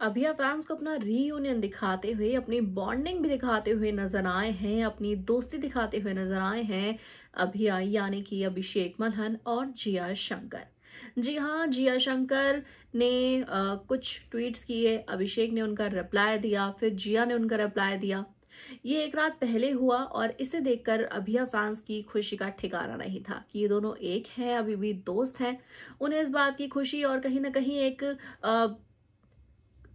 अभिया fans को अपना reunion दिखाते हुए अपनी बॉन्डिंग भी दिखाते हुए नजर आए हैं अपनी दोस्ती दिखाते हुए नजर आए हैं अभिया यानी कि अभिषेक मल्हन और जिया शंकर जी हाँ जिया शंकर ने आ, कुछ ट्वीट्स किए अभिषेक ने उनका रिप्लाई दिया फिर जिया ने उनका रिप्लाई दिया ये एक रात पहले हुआ और इसे देखकर अभिया फैंस की खुशी का ठिकाना नहीं था कि ये दोनों एक हैं अभी भी दोस्त हैं उन्हें इस बात की खुशी और कहीं ना कहीं एक आ,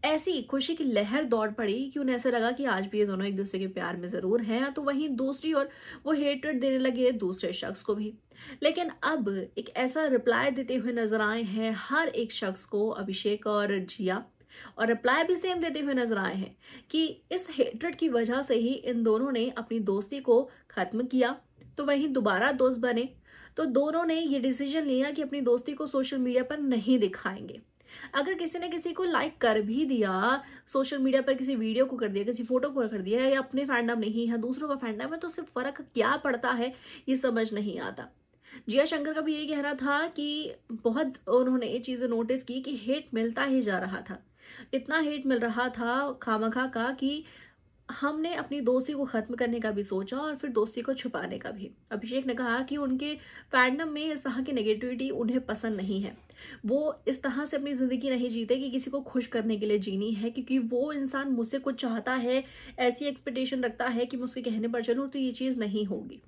ऐसी खुशी की लहर दौड़ पड़ी कि उन्हें ऐसा लगा कि आज भी ये दोनों एक दूसरे के प्यार में ज़रूर हैं तो वहीं दूसरी ओर वो हेटरेट देने लगे दूसरे शख्स को भी लेकिन अब एक ऐसा रिप्लाई देते हुए नजर आए हैं हर एक शख्स को अभिषेक और जिया और रिप्लाई भी सेम देते हुए नजर आए हैं कि इस हेटरेट की वजह से ही इन दोनों ने अपनी दोस्ती को खत्म किया तो वहीं दोबारा दोस्त बने तो दोनों ने ये डिसीजन लिया कि अपनी दोस्ती को सोशल मीडिया पर नहीं दिखाएंगे अगर किसी ने किसी को लाइक कर भी दिया सोशल मीडिया पर किसी वीडियो को कर दिया किसी फोटो को कर दिया या अपने फैंडम नहीं है दूसरों का फैंडम है तो उससे फर्क क्या पड़ता है ये समझ नहीं आता जिया शंकर का भी यही कहना था कि बहुत उन्होंने ये चीज़ें नोटिस की कि हेट मिलता ही जा रहा था इतना हेट मिल रहा था खामखा का कि हमने अपनी दोस्ती को ख़त्म करने का भी सोचा और फिर दोस्ती को छुपाने का भी अभिषेक ने कहा कि उनके फैंडम में इस तरह की नेगेटिविटी उन्हें पसंद नहीं है वो इस तरह से अपनी ज़िंदगी नहीं जीते कि किसी को खुश करने के लिए जीनी है क्योंकि वो इंसान मुझसे कुछ चाहता है ऐसी एक्सपेक्टेशन रखता है कि मैं उसके कहने पर चलूँ तो ये चीज़ नहीं होगी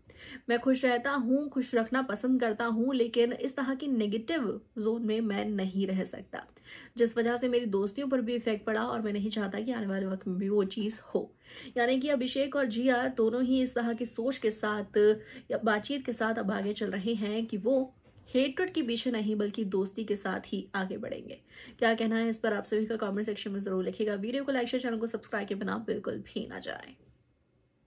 मैं खुश रहता हूँ खुश रखना पसंद करता हूँ लेकिन इस तरह की नेगेटिव जोन में मैं नहीं रह सकता जिस वजह से मेरी दोस्तियों पर भी इफेक्ट पड़ा और मैं नहीं चाहता कि आने वाले वक्त में भी वो चीज़ हो यानी कि अभिषेक और जिया दोनों ही इस तरह की सोच के साथ या बातचीत के साथ अब आगे चल रहे हैं कि वो हेटरेट के पीछे नहीं बल्कि दोस्ती के साथ ही आगे बढ़ेंगे क्या कहना है इस पर आप सभी का कमेंट सेक्शन में जरूर लिखेगा वीडियो को लाइक शेयर चैनल को सब्सक्राइब के बिना बिल्कुल भी ना जाए